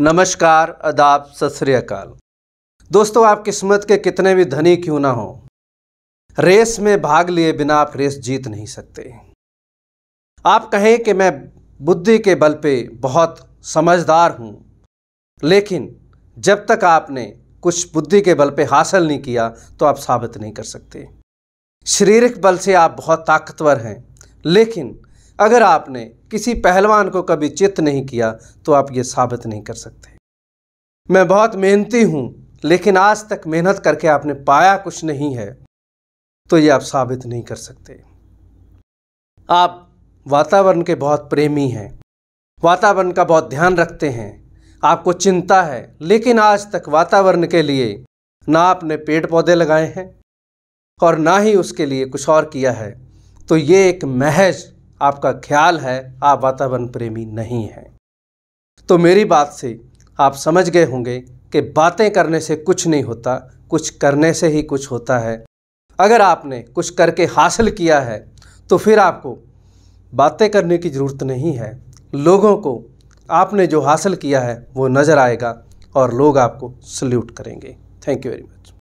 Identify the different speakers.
Speaker 1: नमस्कार अदाब सत श्रीकाल दोस्तों आप किस्मत के कितने भी धनी क्यों ना हो रेस में भाग लिए बिना आप रेस जीत नहीं सकते आप कहें कि मैं बुद्धि के बल पे बहुत समझदार हूं लेकिन जब तक आपने कुछ बुद्धि के बल पे हासिल नहीं किया तो आप साबित नहीं कर सकते शारीरिक बल से आप बहुत ताकतवर हैं लेकिन अगर आपने किसी पहलवान को कभी चित्त नहीं किया तो आप ये साबित नहीं कर सकते मैं बहुत मेहनती हूँ लेकिन आज तक मेहनत करके आपने पाया कुछ नहीं है तो ये आप साबित नहीं कर सकते आप वातावरण के बहुत प्रेमी हैं वातावरण का बहुत ध्यान रखते हैं आपको चिंता है लेकिन आज तक वातावरण के लिए ना आपने पेड़ पौधे लगाए हैं और ना ही उसके लिए कुछ और किया है तो ये एक महज आपका ख्याल है आप वातावरण प्रेमी नहीं हैं तो मेरी बात से आप समझ गए होंगे कि बातें करने से कुछ नहीं होता कुछ करने से ही कुछ होता है अगर आपने कुछ करके हासिल किया है तो फिर आपको बातें करने की ज़रूरत नहीं है लोगों को आपने जो हासिल किया है वो नज़र आएगा और लोग आपको सल्यूट करेंगे थैंक यू वेरी मच